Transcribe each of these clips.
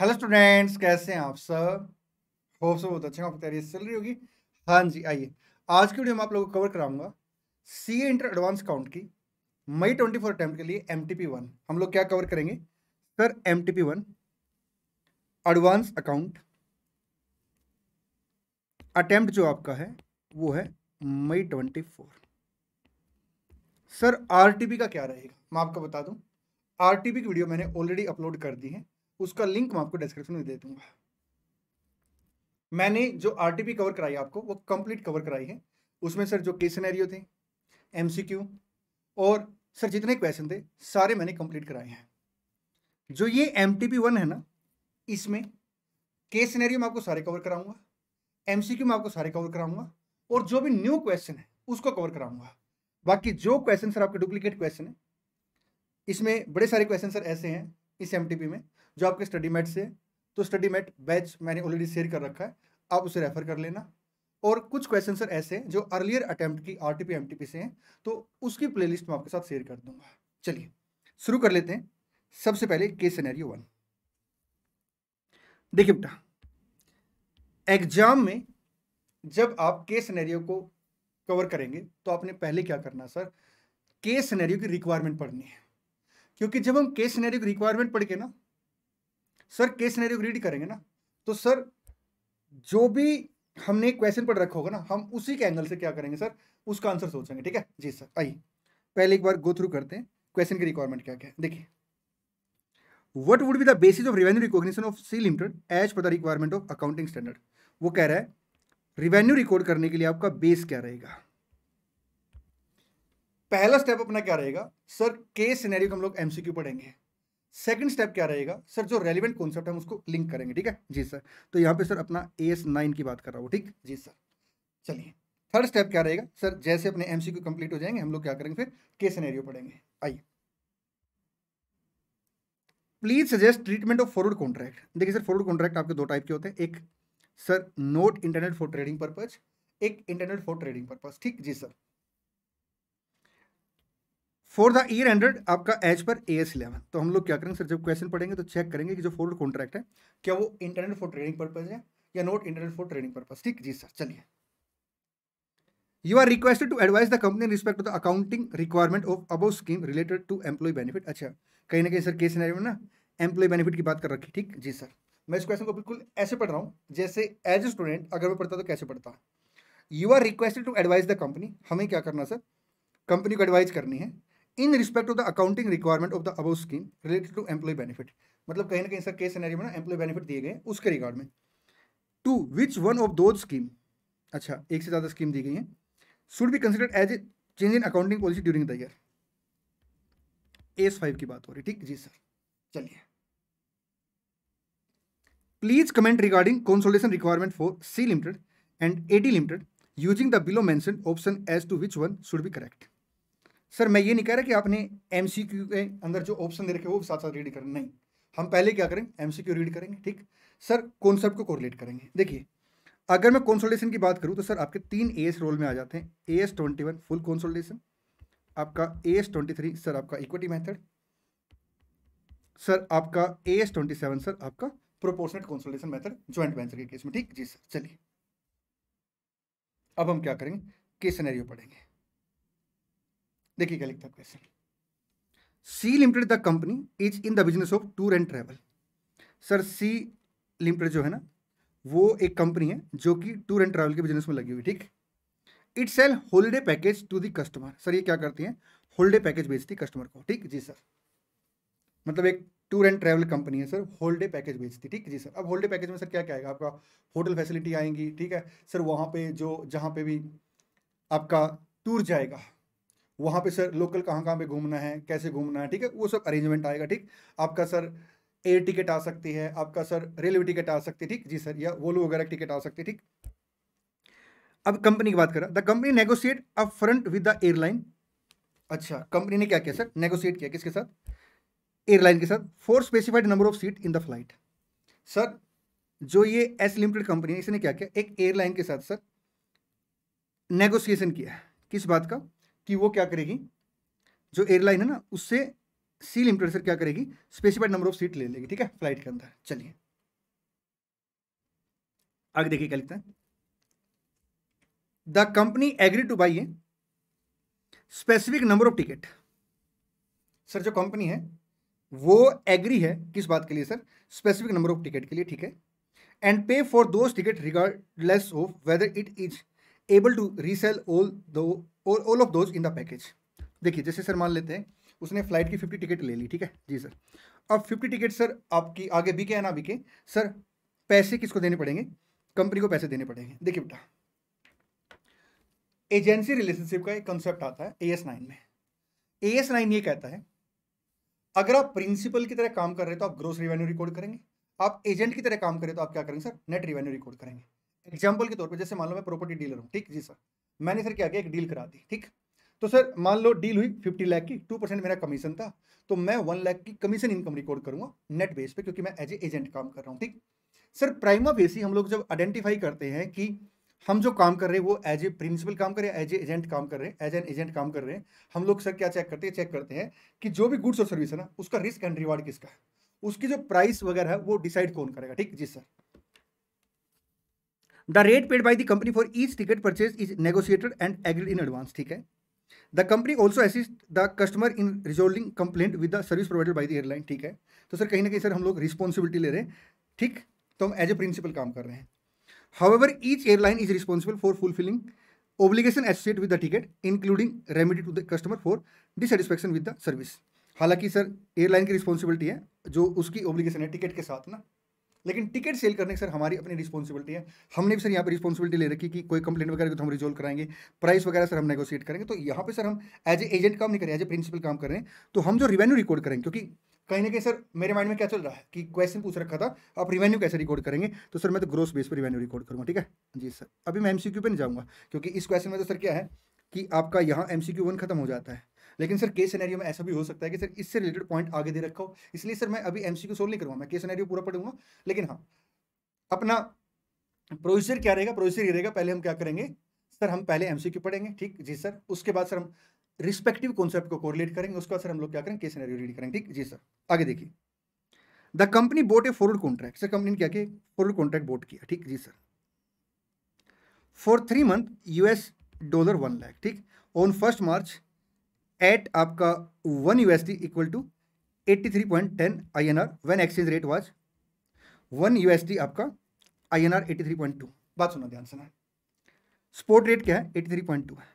Hello students कैसे हैं आप सब होप सब बहुत अच्छे आपकी तैयारी चल रही होगी हाँ जी आइए आज की वीडियो में आप लोगों को कवर कराऊंगा सी इंटर एडवांस काउंट की मई ट्वेंटी फोर अटैम्प्ट के लिए एम टी पी वन हम लोग क्या कवर करेंगे sir M T P one advance account attempt जो आपका है वो है May twenty four sir R T P का क्या रहेगा मैं आपको बता दूं आर टी पी की वीडियो मैंने ऑलरेडी अपलोड कर दी है उसका लिंक मैं आपको डिस्क्रिप्शन में दे दूंगा मैंने जो आरटीपी कवर कराई आपको वो कंप्लीट कवर कराई है उसमें सर जो केस सिनेरियो थे एमसीक्यू और सर जितने क्वेश्चन थे सारे मैंने कंप्लीट कराए हैं जो ये एम टी वन है ना इसमें के सिनेरियो में आपको सारे कवर कराऊंगा एम सी क्यू में आपको सारे कवर कराऊंगा और जो भी न्यू क्वेश्चन है उसको कवर कराऊंगा बाकी जो क्वेश्चन सर आपके डुप्लीकेट क्वेश्चन है इसमें बड़े सारे क्वेश्चन सर ऐसे हैं इस एम में जो आपके स्टडी मेट से तो स्टडी मेट बैच मैंने ऑलरेडी शेयर कर रखा है आप उसे रेफर कर लेना और कुछ क्वेश्चन सर ऐसे हैं जो अर्लियर अटैम्प्ट की आर टी से हैं तो उसकी प्ले मैं आपके साथ शेयर कर दूंगा चलिए शुरू कर लेते हैं सबसे पहले के सिनेरियो वन देखिए बेटा एग्जाम में जब आप के सिनेरियो को कवर करेंगे तो आपने पहले क्या करना सर के सिनेरियो की रिक्वायरमेंट पढ़नी है क्योंकि जब हम के सिनेरियो की रिक्वायरमेंट पढ़ के ना सर केस सिनेरियो रीड करेंगे ना तो सर जो भी हमने क्वेश्चन पढ़ रखा होगा ना हम उसी के एंगल से क्या करेंगे सर उसका आंसर सोचेंगे ठीक है जी सर आइए पहले एक बार गो थ्रू करते हैं क्वेश्चन की रिक्वायरमेंट क्या क्या है देखिए what would be the basis of revenue recognition of C limited as per the requirement of accounting standard वो कह रहा है रिवेन्यू रिकॉर्ड करने के लिए आपका बेस क्या रहेगा पहला स्टेप अपना क्या रहेगा सर के सिनेरियो हम लोग एमसीक्यू पढ़ेंगे सेकंड स्टेप क्या रहेगा सर जो रेलिवेंट कॉन्सेप्ट हम उसको लिंक करेंगे ठीक है जी सर तो यहाँ पे सर अपना ए एस नाइन की बात कर रहा हूँ ठीक जी सर चलिए थर्ड स्टेप क्या रहेगा सर जैसे अपने एम सी क्यू कंप्लीट हो जाएंगे हम लोग क्या करेंगे फिर के सिनेरियो पढ़ेंगे आइए please suggest treatment of forward contract देखिए सर फॉरवर्ड कॉन्ट्रैक्ट आपके दो टाइप के होते हैं एक sir not intended for trading purpose एक इंटरनेट फॉर ट्रेडिंग पर्पज ठीक जी sir for the year hundred आपका as per A S eleven तो हम लोग क्या करेंगे सर जब क्वेश्चन पढ़ेंगे तो चेक करेंगे कि जो फोर्ड कॉन्ट्रैक्ट है क्या वो इंटरनेट फॉर ट्रेनिंग पर्पज है या not intended for training purpose ठीक जी सर चलिए you are requested to advise the company in respect to the accounting requirement of अबो scheme related to employ benefit अच्छा कहीं ना कहीं सर केस सिनेरियो में ना एम्प्लॉय बेनिफिट की बात कर रखी ठीक जी सर मैं इस क्वेश्चन को बिल्कुल ऐसे पढ़ रहा हूँ जैसे एज ए स्टूडेंट अगर मैं पढ़ता तो कैसे पढ़ता you are requested to advise the company हमें क्या करना सर कंपनी को एडवाइज करनी है in respect of the accounting requirement of the अबो scheme related to employ benefit मतलब कहीं ना कहीं सर केस में ना एम्प्लॉय बेनिफिट दिए गए उसके रिगार्ड में टू विच वन ऑफ दो स्कीम अच्छा एक से ज़्यादा स्कीम दी गई है should be considered as a change in accounting policy during the year S five की बात हो रही ठीक जी सर चलिए please comment regarding consolidation requirement for C limited and A limited using the below mention option as to which one should be correct sir मैं ये नहीं कह रहा कि आपने एम के अंदर जो ऑप्शन दे रखे वो साथ साथ रीड करें नहीं हम पहले क्या करें एम रीड करेंगे ठीक सर कॉन्सेप्ट को कोरिलेट करेंगे देखिए अगर मैं कंसोलिडेशन की बात करूं तो सर आपके तीन ए रोल में आ जाते हैं A S twenty one full consolidation आपका A S twenty three sir आपका इक्विटी मैथड सर आपका A S twenty seven sir आपका proportional consolidation method joint venture के केस में ठीक जी सर चलिए अब हम क्या करेंगे के सिनेरियो पढ़ेंगे देखिए क्या लिखता है question C limited the company is in the business of tour and travel sir C limited जो है ना वो एक कंपनी है जो कि टूर एंड ट्रैवल के बिजनेस में लगी हुई ठीक it sell holiday package to the customer sir ये क्या करती है होलीडे पैकेज बेचती कस्टमर को ठीक जी सर मतलब एक टूर एंड ट्रैवल कंपनी है सर होलीडे पैकेज बेचती ठीक जी सर अब होल्डे पैकेज में सर क्या क्या आएगा आपका होटल फैसिलिटी आएंगी ठीक है सर वहाँ पे जो जहाँ पे भी आपका टूर जाएगा वहाँ पे सर लोकल कहाँ कहाँ पे घूमना है कैसे घूमना है ठीक है वो सब अरेंजमेंट आएगा ठीक आपका सर एयर टिकट आ सकती है आपका सर रेलवे टिकट आ सकती है ठीक जी सर या वोलो वगैरह टिकट आ सकती है ठीक अब कंपनी की बात करें the company negotiate a front with the airline अच्छा कंपनी ने क्या किया सर नेगोशिएट किया किसके साथ एयरलाइन के साथ for specified number of seat in the flight sir जो ये एस लिमिटेड कंपनी है इसने क्या किया एक एयरलाइन के साथ सर नेगोशिएशन किया किस बात का कि वो क्या करेगी जो एयरलाइन है ना उससे सील इंप्रेसर क्या करेगी स्पेसिफाइड नंबर ऑफ सीट ले लेगी ठीक है फ्लाइट के अंदर चलिए आगे देखिए क्या लिखता है the company agree to buy a specific number of ticket sir जो कंपनी है वो एग्री है किस बात के लिए sir specific number of ticket के लिए ठीक है and pay for those ticket regardless of whether it is able to resell although और all of those in the package देखिए जैसे सर मान लेते हैं उसने फ्लाइट की फिफ्टी टिकट ले ली ठीक है जी सर अब फिफ्टी टिकट सर आपकी आगे बिके या ना बिके सर पैसे किसको देने पड़ेंगे कंपनी को पैसे देने पड़ेंगे देखिए बेटा एजेंसी रिलेशनशिप का एक कंसेप्ट आता है ए एस नाइन में ए एस नाइन ये कहता है अगर आप प्रिंसिपल की तरह काम कर रहे हो तो आप ग्रोस रिवेन्यू रिकॉर्ड करेंगे आप एजेंट की तरह काम करें तो आप क्या करेंगे सर नेट रिवेन्यू रिकॉर्ड करेंगे एग्जाम्पल के तौर पर जैसे मान लो मैं प्रॉपर्टी डीलर हूँ ठीक जी सर मैंने सर क्या किया एक डील करा दी ठीक तो सर मान लो डील हुई फिफ्टी लाख की टू परसेंट मेरा कमीशन था तो मैं वन लाख की कमीशन इनकम रिकॉर्ड करूंगा नेट बेस पे क्योंकि मैं एज ए एजेंट काम कर रहा हूँ ठीक सर प्राइमा बेसी हम लोग जब आइडेंटिफाई करते हैं कि हम जो काम कर रहे हैं वो एज ए प्रिंसिपल काम कर रहे हैं एज ए एजेंट काम कर रहे हैं एज एन एजेंट काम कर रहे हैं हम लोग सर क्या चेक करते हैं चेक करते हैं कि जो भी गुड्स और सर्विस है ना उसका रिस्क एंड रिवार्ड किसका है उसकी जो प्राइस वगैरह है वो डिसाइड कौन करेगा ठीक जी sir the rate paid by the company for each ticket purchase is negotiated and agreed in advance ठीक है the company also assist the customer in resolving complaint with the service provided by the airline ठीक है तो sir कहीं ना कहीं sir हम लोग रिस्पॉन्सिबिलिटी ले रहे हैं ठीक तो हम एज ए प्रिंसिपल काम कर रहे हैं ever each airline is responsible for fulfilling obligation associate with the ticket including remedy to the customer for dissatisfaction with the service हालांकि सर एयरलाइन की रिस्पॉन्सिबिलिटी है जो उसकी ओब्लीगेशन है टिकट के साथ ना लेकिन टिकट सेल करने सर हमारी अपनी रिस्पॉन्सिबिलिटी है हमने भी सर यहाँ पर रिस्पॉन्सिबिलिटी ले रखी कि कोई कंप्लेंट वगैरह तो हम रिजोल्व कराएंगे प्राइस वगैरह सर हम नेगोशिएट करेंगे तो यहाँ पे सर हम एज ए एजेंट काम नहीं करें एज ए प्रिंसिपल काम कर रहे हैं तो हम जो रिवेन्यू रिकॉर्ड करेंगे क्योंकि कहीं ना कहीं सर मेरे माइंड में क्या चल रहा है कि क्वेश्चन पूछ रखा था आप रिवेन्यू कैसे रिकॉर्ड करेंगे तो सर मैं तो ग्रोस बेस पर रिवेन्यू रिकॉर्ड करूँगा ठीक है जी सर अभी मैं एम पे नहीं जाऊँगा क्योंकि इस क्वेश्चन में तो सर क्या है कि आपका यहाँ एम सी क्यू वन खत्म हो जाता है लेकिन सर केस सिनेरियो में ऐसा भी हो सकता है कि सर इससे रिलेटेड पॉइंट आगे दे रखा हो इसलिए सर मैं अभी एमसीक्यू सोल्व नहीं करूंगा मैं केस सिनेरियो पूरा पढ़ूंगा लेकिन हाँ अपना प्रोसीजर क्या रहेगा प्रोसीजर ये रहेगा पहले हम क्या करेंगे सर हम पहले एमसीक्यू पढ़ेंगे ठीक जी सर उसके बाद सर हम रिस्पेक्टिव कॉन्सेप्ट को कोरिलेट करेंगे उसके बाद सर हम लोग क्या करेंगे केस सिनेरियो रीड करेंगे ठीक जी सर आगे देखिए the company bought a forward contract sir company ने क्या किया फॉरवर्ड कॉन्ट्रैक्ट बोट किया ठीक जी sir for three month US dollar one lakh ठीक ऑन फर्स्ट मार्च एट आपका one U S T equal to eighty three point ten I N R one exchange rate was one U S T आपका I N R eighty three point two बात सुना ध्यान सुना spot rate क्या है eighty three point two है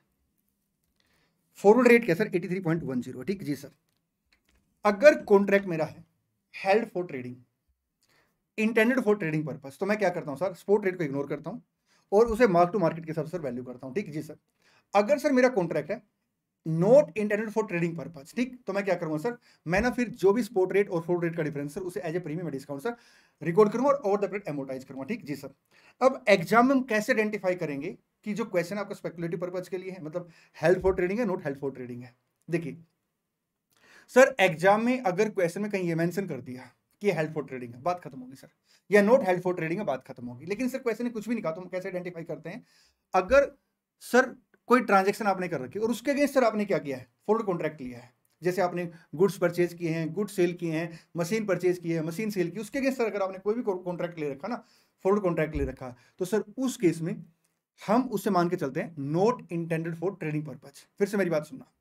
forward rate क्या sir eighty three point one zero ठीक जी सर अगर कॉन्ट्रैक्ट मेरा है held for trading intended for trading purpose तो मैं क्या करता हूँ सर स्पोर्ट रेट को इग्नोर करता हूँ और उसे मार्क टू मार्केट के हिसाब से वैल्यू करता हूँ ठीक जी सर अगर सर मेरा कॉन्ट्रैक्ट है not intended for trading purpose ठीक तो मैं क्या करूंगा सर मैं ना फिर जो भी स्पोर्ट रेट और फोर्ट रेट का डिफरेंस सर उसे as a premium discount sir record करूंगा और ओवर द पीरियड एमोटाइज करूंगा ठीक जी सर अब एग्जाम में हम कैसे आइडेंटिफाई करेंगे कि जो क्वेश्चन आपका स्पेकुलेटिव पर्पज के लिए है मतलब हेल्थ फॉर ट्रेडिंग है नोट हेल्थ फॉर ट्रेडिंग है देखिए सर एग्जाम में अगर क्वेश्चन में कहीं ये मैंशन कर दिया कि हेल्थ फॉर ट्रेडिंग है बात खत्म होगी सर या नोट हेल्थ फॉर ट्रेडिंग है बात खत्म होगी लेकिन सर क्वेश्चन ने कुछ भी नहीं कहा तो हम कैसे आइडेंटिफाई करते हैं अगर सर कोई ट्रांजेक्शन आपने कर रखी और उसके अगेंस्ट सर आपने क्या किया है फॉरवर्ड कॉन्ट्रैक्ट लिया है जैसे आपने गुड्स परचेज किए हैं गुड सेल किए हैं मशीन परचेज किए हैं मशीन सेल की उसके अगेंस्ट सर अगर आपने कोई भी कॉन्ट्रैक्ट ले रखा ना फोर्ड कॉन्ट्रैक्ट ले रखा तो सर उस केस में हम उससे मान के चलते हैं not intended for trading purpose फिर से मेरी बात सुनना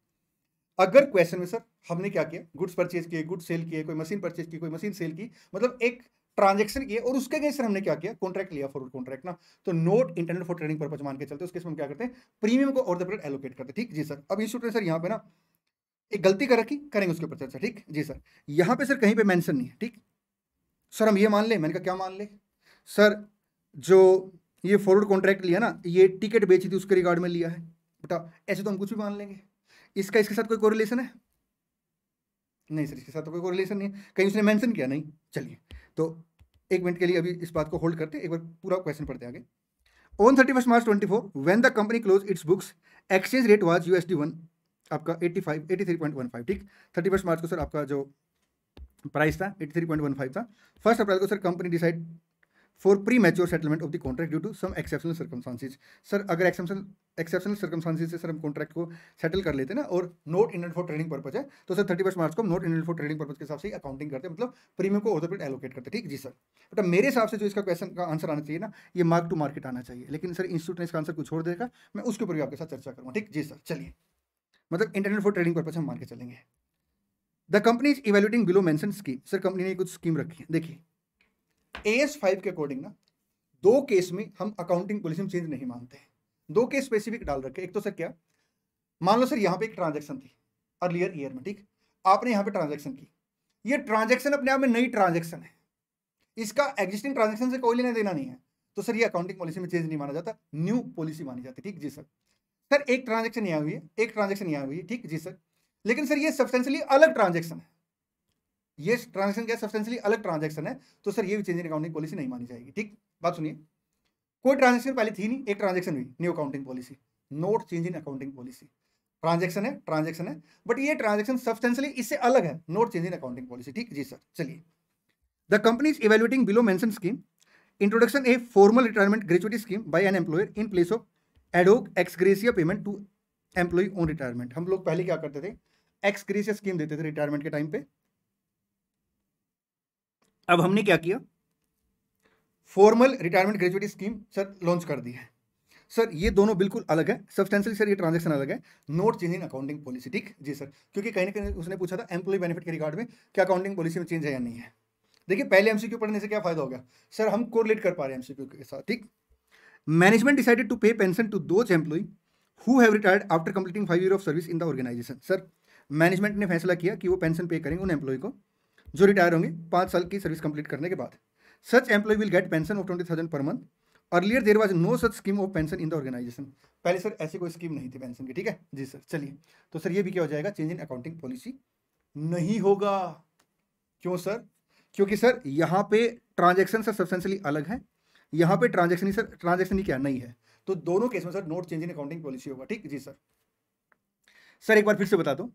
अगर क्वेश्चन में सर हमने क्या किया गुड्स परचेज किए गुड्स सेल किए कोई मशीन परचेज की कोई मशीन सेल की मतलब एक ट्रांजेक्शन किए और उसके अगेंस्ट हमने क्या किया कॉन्ट्रैक्ट लिया फॉरवर्ड कॉन्ट्रैक्ट ना तो not intended for trading purpose मान के चलते उसके हम क्या करते हैं प्रीमियम को और द एलोकेट करते हैं ठीक जी सर अब इस सर यहाँ पे ना एक गलती कर रखी करेंगे उसके ऊपर चर्चा ठीक जी सर यहाँ पे सर कहीं पे मेंशन नहीं है ठीक सर हम ये मान ले मैंने कहा क्या मान ले सर जो ये फॉरवर्ड कॉन्ट्रैक्ट लिया ना ये टिकट बेची थी उसके रिगार्ड में लिया है बेटा ऐसे तो हम कुछ भी मान लेंगे इसका इसके साथ कोई कोरिलेशन है नहीं सर इसके साथ तो कोई कोरिलेशन नहीं है कहीं उसने मैंशन किया नहीं चलिए तो एक मिनट के लिए अभी इस बात को होल्ड करते हैं एक बार पूरा क्वेश्चन पढ़ते आगे on thirty first March twenty four when the company close its books exchange rate was U S D one आपका eighty five eighty three point one five ठीक थर्टी फर्स्ट मार्च को sir आपका जो price था eighty three point one five था first April को sir company decide for premature settlement of the contract due to some exceptional circumstances sir अगर exception exceptional circumstances से sir हम contract को सेटल कर लेते ना और not intended for trading purpose है तो सर थर्टी फर्स्ट मार्च को not intended for trading purpose के हिसाब से अकाउंटिंग करते हैं मतलब प्रीमियम को ऑर्डर पर एलोकेट करते हैं ठीक जी सर बट मेरे हिसाब से जो इसका क्वेश्चन का आंसर आना चाहिए ना ये मार्क टू मार्केट आना चाहिए लेकिन सर इंस्टीट्यूट ने इसका आंसर कुछ छोड़ देगा मैं उसके ऊपर भी आपके साथ चर्चा करूँगा ठीक जी सर चलिए मतलब इंटरनेट फॉर ट्रेडिंग पर्पज हम मार्केट के चलेंगे the company is evaluating below mentioned scheme sir company ने कुछ स्कीम रखी है देखिए ए एस फाइव के अकॉर्डिंग ना दो केस में हम अकाउंटिंग पॉलिसी में चेंज नहीं मानते हैं दो केस स्पेसिफिक डाल रखे एक तो सर क्या मान लो सर यहाँ पे एक ट्रांजेक्शन थी अर्लियर ईयर में ठीक आपने यहाँ पे ट्रांजेक्शन की ये ट्रांजेक्शन अपने आप में नई ट्रांजेक्शन है इसका एग्जिस्टिंग ट्रांजेक्शन से कोई लेना देना नहीं है तो सर ये अकाउंटिंग पॉलिसी में चेंज नहीं माना जाता न्यू पॉलिसी मानी जाती ठीक जी सर सर एक ट्रांजेक्शन यहाँ हुई है एक ट्रांजेक्शन यहाँ हुई है ठीक जी सर लेकिन सर ये सब्सटेंशली अलग ट्रांजेक्शन है ये ट्रांजेक्शन क्या सब्सटेंशियली अलग ट्रांजेक्शन है तो सर ये भी चेंज इन अकाउंटिंग पॉलिसी नहीं मानी जाएगी ठीक बात सुनिए कोई ट्रांजेक्शन पहले थी नहीं एक ट्रांजेक्शन हुई new accounting policy not change in accounting policy transaction है ट्रांजेक्शन है बट ये ट्रांजेक्शन सब्सटेंशियली इससे अलग है not change in accounting policy ठीक जी सर चलिए the company is evaluating below mentioned scheme introduction a formal retirement gratuity scheme by an employer in place of ad hoc ex gratia payment to employee on retirement हम लोग पहले क्या करते थे ex gratia scheme देते थे रिटायरमेंट के टाइम पे अब हमने क्या किया formal retirement gratuity scheme sir launch कर दी है सर ये दोनों बिल्कुल अलग है सब्सटेंशियल सर ये ट्रांजेक्शन अलग है not change in accounting policy ठीक जी सर क्योंकि कहीं ना कहीं उसने पूछा था एम्प्लॉय बेनिफिट के रिगार्ड में क्या अकाउंटिंग पॉलिसी में चेंज है या नहीं है देखिए पहले एमसीक्यू पढ़ने से क्या फायदा होगा सर हम कोरिलेट कर पा रहे हैं एमसीक्यू के साथ ठीक management decided to pay pension to those employee who have retired after completing five year of service in the organisation sir management ने फैसला किया कि वो पेंशन पे करेंगे उन एम्प्लॉय को जो रिटायर होंगे पाँच साल की सर्विस कंप्लीट करने के बाद such employee will get pension of twenty thousand per month earlier there was no such scheme of pension in the organisation पहले सर ऐसी कोई स्कीम नहीं थी पेंशन की ठीक है जी सर चलिए तो सर ये भी क्या हो जाएगा चेंज इन अकाउंटिंग पॉलिसी नहीं होगा क्यों सर क्योंकि सर यहाँ पे ट्रांजेक्शन सर सब्सटेंशली अलग है यहाँ पे ट्रांजेक्शन ही सर ट्रांजेक्शन ही क्या नहीं है तो दोनों केस में sir not change in accounting policy होगा ठीक जी सर सर एक बार फिर से बता दो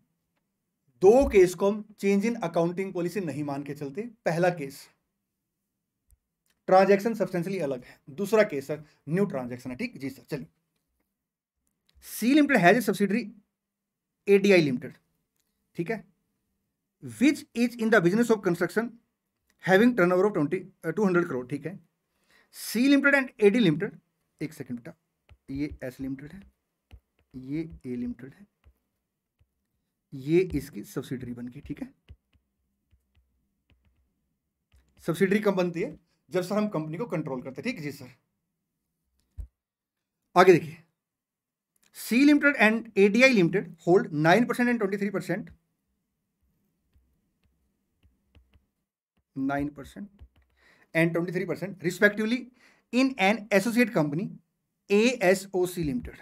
दो केस को हम चेंज इन अकाउंटिंग पॉलिसी नहीं मान के चलते पहला केस ट्रांजैक्शन सब्सटेंशियली अलग है दूसरा केस सर न्यू ट्रांजैक्शन है ठीक जी सर चलिए C limited has a subsidiary ADI limited ठीक है which is in the business of construction having turnover of twenty two hundred crore ठीक है C limited and A D limited एक second बेटा ये एस लिमिटेड है ये ए लिमिटेड है ये इसकी सब्सिडरी बन गई ठीक है सब्सिडरी कब बनती है जब सर हम कंपनी को कंट्रोल करते हैं ठीक है जी सर आगे देखिए C limited and ADI limited hold nine percent and twenty three percent nine percent and twenty three percent respectively in an associate company A S O C limited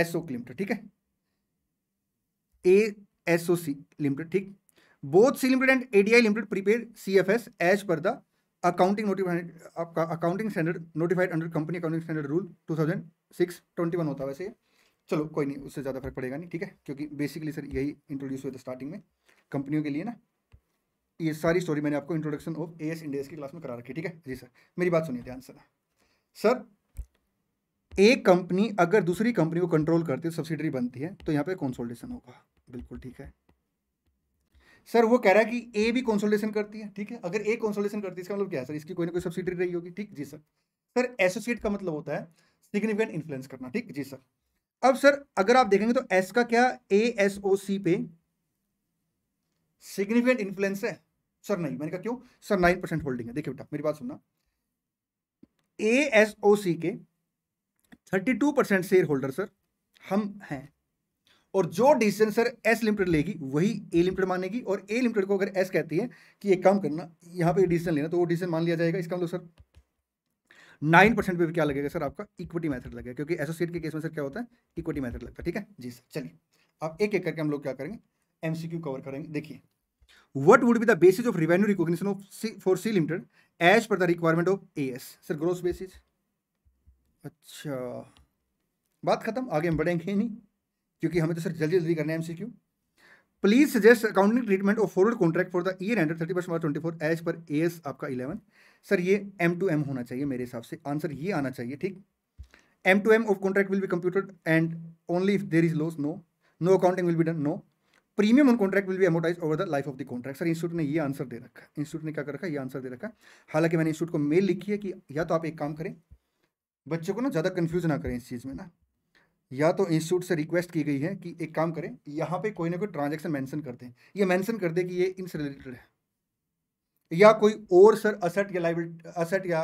SO क्लिम्टर ठीक है ए एसओ सी लिमिटेड ठीक both C limited and ADI limited prepaid C F S as per the accounting notified आपका accounting standard notified under company accounting standard rule two thousand six twenty one होता है वैसे चलो कोई नहीं उससे ज़्यादा फर्क पड़ेगा नहीं ठीक है क्योंकि बेसिकली सर यही इंट्रोड्यूस हुआ था स्टार्टिंग में कंपनियों के लिए ना ये सारी स्टोरी मैंने आपको introduction of A S India की क्लास में करा रखी ठीक है जी सर मेरी बात सुनिए ध्यान से सर एक कंपनी अगर दूसरी कंपनी को कंट्रोल करती है सब्सिडरी बनती है तो यहाँ पे कंसोलिडेशन होगा बिल्कुल ठीक है सर वो कह रहा है कि ए भी कंसोलिडेशन करती है ठीक है अगर ए कंसोलिडेशन करती है इसका मतलब क्या है सर इसकी कोई ना कोई सब्सिडरी रही होगी ठीक जी सर सर एसोसिएट का मतलब होता है सिग्निफिकेंट इन्फ्लुएंस करना ठीक जी सर अब सर अगर आप देखेंगे तो एस का क्या ए एस ओ सी पे सिग्निफिकेंट इन्फ्लुएंस है सर नहीं मैंने कहा क्यों सर नाइन परसेंट होल्डिंग है देखिए बेटा मेरी बात सुनना ए एस ओ सी के thirty two percent share holder sir हम हैं और जो डिसीजन सर एस लिमिटेड लेगी वही ए लिमिटेड मानेगी और ए लिमिटेड को अगर एस कहती है कि एक काम करना यहाँ पे डिसीजन लेना तो वो डिसीजन मान लिया जाएगा इसका मतलब सर नाइन परसेंट पर क्या लगेगा सर आपका इक्विटी मैथड लगेगा क्योंकि एसोसिएट के केस में सर क्या होता है इक्विटी मैथड लगता है ठीक है जी सर चलिए अब एक एक करके हम लोग क्या करेंगे क्यू कवर करेंगे देखिए what would be the basis of revenue recognition of C for C limited as per the requirement of A S sir gross basis अच्छा बात खत्म आगे हम बढ़ेंगे नहीं क्योंकि हमें तो सर जल्दी जल्दी करना है Q please suggest accounting treatment of forward contract for the year ended thirty first March twenty four as per A S आपका इलेवन सर ये एम टू एम होना चाहिए मेरे हिसाब से आंसर ये आना चाहिए ठीक M to M of contract will be computed and only if there is loss no no accounting will be done no premium on contract will be amortise over the life of the contract sir institute ने ये answer दे रखा है institute ने क्या कर रखा है ये आंसर दे रखा है हालांकि मैंने इंस्टीट्यूट को मेल लिखी है कि या तो आप एक काम करें बच्चों को ना ज़्यादा कन्फ्यूज़ ना करें इस चीज़ में ना या तो इंस्टीट्यूट से रिक्वेस्ट की गई है कि एक काम करें यहाँ पे कोई ना कोई ट्रांजेक्शन मेंशन कर दें ये मेंशन कर दें कि ये इनसे रिलेटेड है या कोई और सर असट या लाइबिलिटी असट या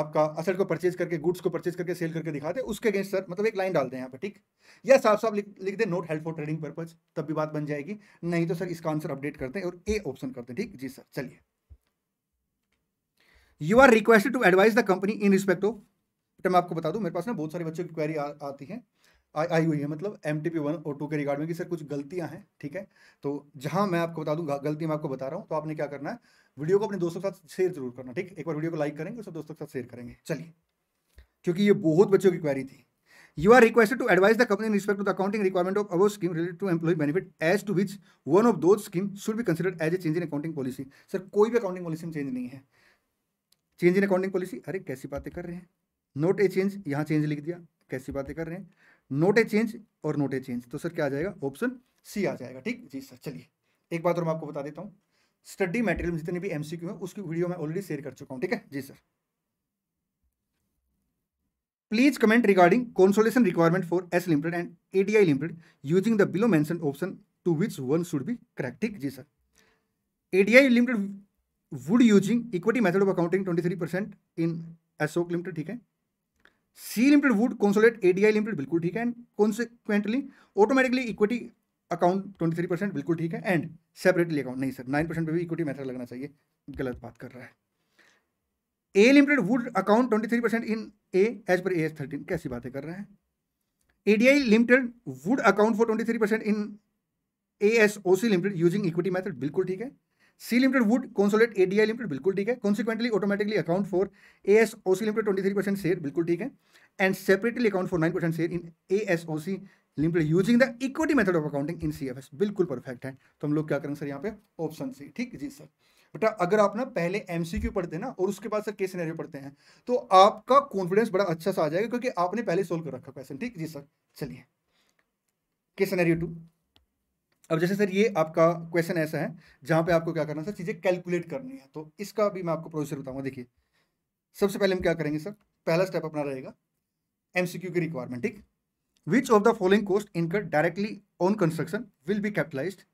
आपका असट को परचेज करके गुड्स को परचेज करके सेल करके दिखाते हैं उसके अगेंस्ट सर मतलब एक लाइन डालते हैं यहाँ पर ठीक या साफ साफ लिख लिख दें not held for trading purpose तब भी बात बन जाएगी नहीं तो सर इसका आंसर अपडेट करते हैं और ए ऑप्शन करते हैं ठीक जी सर चलिए you are requested to advise the company in respect of बेटा मैं आपको बता दूं मेरे पास ना बहुत सारे बच्चों की क्वेरी आती है आई हुई है मतलब एम टी पी वन और टू के रिगार्ड में कि सर कुछ गलतियां हैं ठीक है तो जहां मैं आपको बता दूं गलती मैं आपको बता रहा हूं तो आपने क्या करना है वीडियो को अपने दोस्तों के साथ शेयर जरूर करना ठीक एक बार वीडियो को लाइक करेंगे और सब दोस्तों के साथ शेयर करेंगे चलिए क्योंकि ये बहुत बच्चों की क्वेरी थी you are requested to advise the company in respect to the accounting requirement of our scheme related to employ benefit as to which one of दो scheme should be consider as a change in accounting policy sir कोई भी accounting policy में change नहीं है change in accounting policy अरे कैसी बातें कर रहे हैं नोट ए चेंज यहाँ चेंज लिख दिया कैसी बातें कर रहे हैं नोट ए चेंज और नोट ए चेंज तो सर क्या आ जाएगा ऑप्शन सी आ जाएगा ठीक जी सर चलिए एक बात और मैं आपको बता देता हूँ स्टडी मटेरियल जितने भी एम है उसकी वीडियो मैं ऑलरेडी शेयर कर चुका हूँ ठीक है जी sir please comment regarding consolidation requirement for S limited and ADI limited using the below mentioned option to which one should be correct ठीक जी sir ADI limited would using equity method of accounting twenty three percent in एसओक limited ठीक है C limited would consolidate ADI limited बिल्कुल ठीक है and consequently automatically equity account twenty three percent बिल्कुल ठीक है एंड सेपरेटली अकाउंट नहीं सर नाइन परसेंट पर भी इक्विटी मेथड लगना चाहिए गलत बात कर रहा है A limited would account twenty three percent in A as per A S thirteen कैसी बातें कर रहे हैं ADI limited would account for twenty three percent in A S O C limited using equity method बिल्कुल ठीक है C limited would consolidate ADI limited बिल्कुल ठीक है consequently automatically account for A S O C limited twenty three percent share बिल्कुल ठीक है and separately account for nine percent share in A S O C limited using the equity method of accounting in C F S बिल्कुल perfect है तो हम लोग क्या करेंगे सर यहाँ पे ऑप्शन सी ठीक जी सर बेटा अगर आप ना पहले एम सी क्यू पढ़ते हैं ना और उसके बाद सर के सिनेरियो पढ़ते हैं तो आपका कॉन्फिडेंस बड़ा अच्छा सा आ जाएगा क्योंकि आपने पहले सोल्व कर रखा क्वेश्चन ठीक जी सर चलिए के सिनेरियो टू अब जैसे सर ये आपका क्वेश्चन ऐसा है जहाँ पे आपको क्या करना सर चीज़ें कैलकुलेट करनी है तो इसका भी मैं आपको प्रोसीजर बताऊँगा देखिए सबसे पहले हम क्या करेंगे सर पहला स्टेप अपना रहेगा एम की रिक्वायरमेंट ठीक which of the following cost incur directly on construction will be capitalise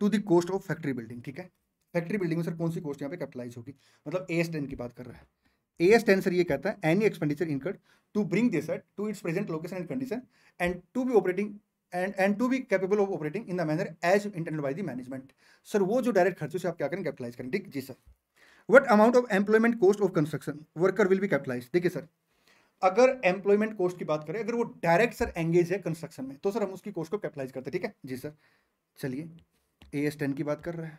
to the cost of factory building ठीक है फैक्ट्री बिल्डिंग में सर कौन सी कोस्ट यहाँ पे कैपिटलाइज होगी मतलब ए एस टेन की बात कर रहा है ए एस टेन सर ये कहता है any expenditure incurred to bring this to its present location and condition and to be operating and and to be capable of operating in the manner as intended by the management sir वो जो direct खर्चों से आप क्या करें capitalise करें ठीक जी sir what amount of employment cost of construction worker will भी कैपिटलाइज देखिए सर अगर एम्प्लॉयमेंट कॉस्ट की बात करें अगर वो डायरेक्ट सर एंगेज है कंस्ट्रक्शन में तो सर हम उसकी कॉस्ट को कैपिटलाइज करते हैं ठीक है जी सर चलिए ए एस टेन की बात कर रहे हैं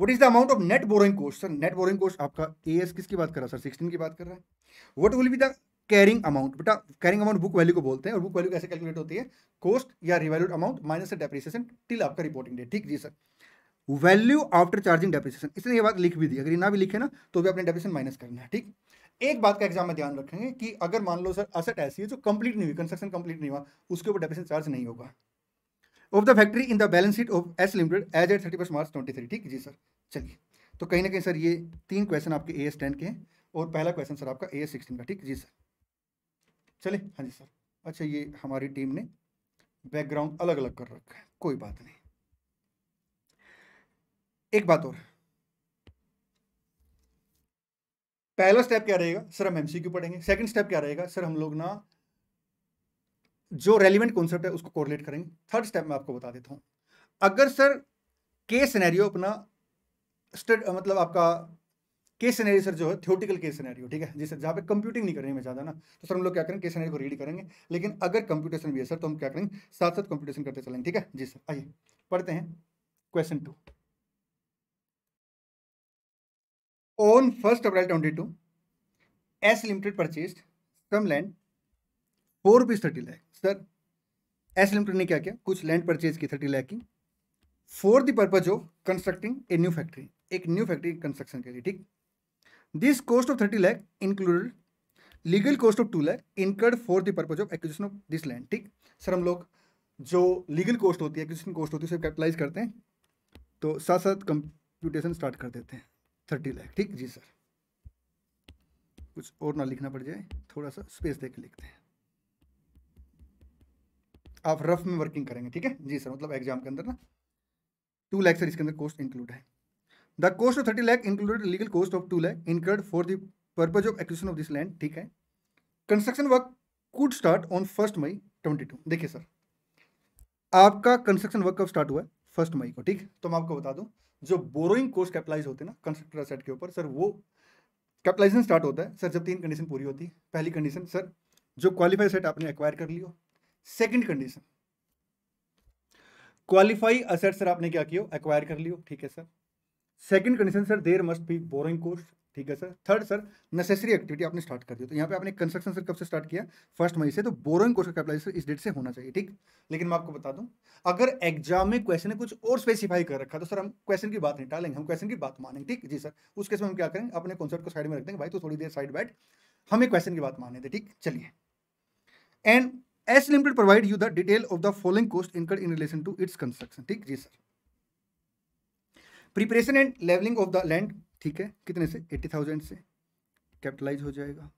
what is the amount of net borrowing cost sir net borrowing cost आपका ए एस किसकी बात कर रहा है सर सिक्सटीन की बात कर रहा है what will be the carrying amount बेटा कैरिंग अमाउंट बुक वैल्यू को बोलते हैं और बुक वैल्यू कैसे कैलकुलेट होती है कॉस्ट या revalued amount minus depreciation till आपका रिपोर्टिंग डे ठीक जी sir value after charging depreciation इसने ये बात लिख भी दी अगर ना भी लिखे ना तो भी अपने डेप्रिसिएशन माइनस करना है ठीक एक बात का एग्जाम में ध्यान रखेंगे कि अगर मान लो सर असेट ऐसी है जो कंप्लीट नहीं हुई कंस्ट्रक्शन कंप्लीट नहीं हुआ उसके ऊपर डेप्रिसिएशन चार्ज नहीं होगा of the factory in the balance sheet of S limited as at thirty March twenty three ठीक जी सर चलिए तो कहीं ना कहीं सर ये तीन क्वेश्चन आपके ए एस टेन के हैं और पहला क्वेश्चन सर आपका ए एस सिक्सटीन का ठीक जी सर चले हाँ जी सर अच्छा ये हमारी टीम ने बैकग्राउंड अलग अलग कर रखा है कोई बात नहीं एक बात और पहला स्टेप क्या रहेगा सर हम एमसीक्यू पढ़ेंगे सेकंड स्टेप क्या रहेगा सर हम लोग ना जो रेलिवेंट कॉन्सेप्ट है उसको कोरिलेट करेंगे थर्ड स्टेप मैं आपको बता देता हूँ अगर सर के सिनेरियो अपना मतलब आपका केस सिनेरियो सर जो है थ्योटिकल केस सिनेरियो ठीक है जी सर जहाँ पे कंप्यूटिंग नहीं करेंगे मैं ज़्यादा ना तो सर हम लोग क्या करेंगे केस सिनेरियो को रीड करेंगे लेकिन अगर कंप्यूटेशन भी है सर तो हम क्या करेंगे साथ साथ कंप्यूटेशन करते चलेंगे ठीक है जी सर आइए पढ़ते हैं question two on first April twenty two S limited purchase some land for rupees thirty lakh sir S limited ने क्या किया कुछ लैंड परचेज की थर्टी लैख की for the purpose of constructing a new factory एक न्यू फैक्ट्री कंस्ट्रक्शन के लिए ठीक this cost of thirty lakh included legal cost of two lakh incurred for the purpose of acquisition of this land ठीक sir हम लोग जो legal cost होती है एक्विजिशन कॉस्ट होती है उसे कैपिटलाइज करते हैं तो साथ साथ कंप्यूटेशन स्टार्ट कर देते हैं थर्टी लैख ठीक जी सर कुछ और ना लिखना पड़ जाए थोड़ा सा स्पेस दे के लिखते हैं आप रफ में वर्किंग करेंगे ठीक है जी सर मतलब एग्जाम के अंदर ना टू लैख सर इसके अंदर कॉस्ट इंक्लूड है the cost of thirty lakh included legal cost of two lakh include for the purpose of acquisition of this land ठीक है construction work could start on first May twenty two देखिए sir आपका construction work कब start हुआ है first मई को ठीक तो मैं आपको बता दूं जो बोरोइंग कोर्स कैपिटलाइज होते हैं ना कंस्ट्रक्टर सेट के ऊपर सर वो कैपिटलाइजेशन स्टार्ट होता है सर जब तीन कंडीशन पूरी होती है पहली कंडीशन सर जो क्वालिफाइड सेट आपने एक्वायर कर लियो second condition qualify asset sir आपने क्या किया एक्वायर कर लियो ठीक है sir second condition sir there must be borrowing cost ठीक है sir third sir necessary activity आपने स्टार्ट कर दिया तो यहाँ पे आपने कंस्ट्रक्शन सर कब से स्टार्ट किया फर्स्ट मई से तो बोरिंग कोर्स का कैपिटलाइजेशन इस डेट से होना चाहिए ठीक लेकिन मैं आपको बता दूं अगर एग्जाम में क्वेश्चन ने कुछ और स्पेसिफाई कर रखा तो सर हम क्वेश्चन की बात नहीं टालेंगे हम क्वेश्चन की बात मानेंगे ठीक जी सर उस केस में हम क्या करेंगे अपने कॉन्सेप्ट को साइड में रख देंगे भाई तो थोड़ी देर साइड बैठ हमें क्वेश्चन की बात मानने थे ठीक चलिए and S limited provide you the detail of the following cost incurred in relation to its construction ठीक जी sir preparation and levelling of the land ठीक है कितने से एट्टी थाउजेंड से कैपिटलाइज हो जाएगा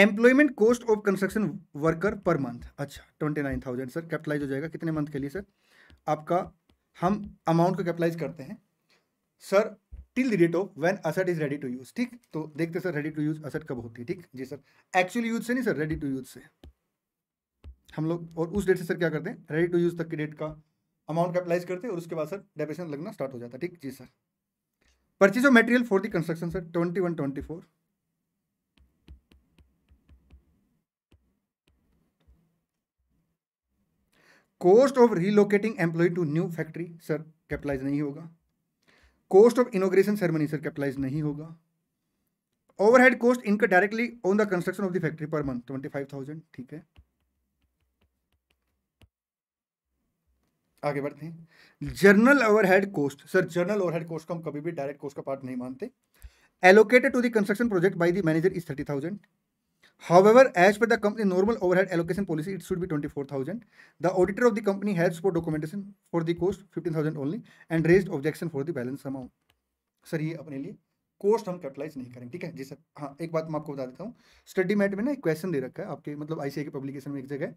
employment cost of construction worker per month अच्छा twenty nine thousand sir capitalise हो जाएगा कितने मंथ के लिए सर आपका हम अमाउंट को कैपिटलाइज करते हैं sir till the date of when asset is ready to use ठीक तो देखते sir ready to use asset कब होती है ठीक जी सर एक्चुअली यूज से नहीं सर रेडी टू यूज से हम लोग और उस डेट से सर क्या करते हैं रेडी टू यूज तक की डेट का अमाउंट कैपिटलाइज करते हैं और उसके बाद सर डेपेशन लगना स्टार्ट हो जाता है ठीक जी sir purchase of material for the construction sir twenty one twenty four cost of relocating employ to new factory sir capitalise नहीं होगा cost of inauguration ceremony sir capitalise नहीं होगा overhead cost incurred directly on the construction of the factory per month twenty five thousand ठीक है आगे बढ़ते हैं general overhead cost sir general overhead cost को हम कभी भी डायरेक्ट कोस्ट का पार्ट नहीं मानते allocated to the construction project by the manager is thirty thousand However, as per the allocation policy it should be twenty four thousand the auditor of the company help for documentation for the cost cost thousand only and raise objection for the balance amount sir ये अपने लिए coast हम capitalise नहीं करेंगे ठीक है जी sir हाँ एक बात मैं आपको बता देता हूँ स्टडी मैट में ना एक क्वेश्चन दे रखा है आपके मतलब आईसीआई के पब्लिकेशन में एक जगह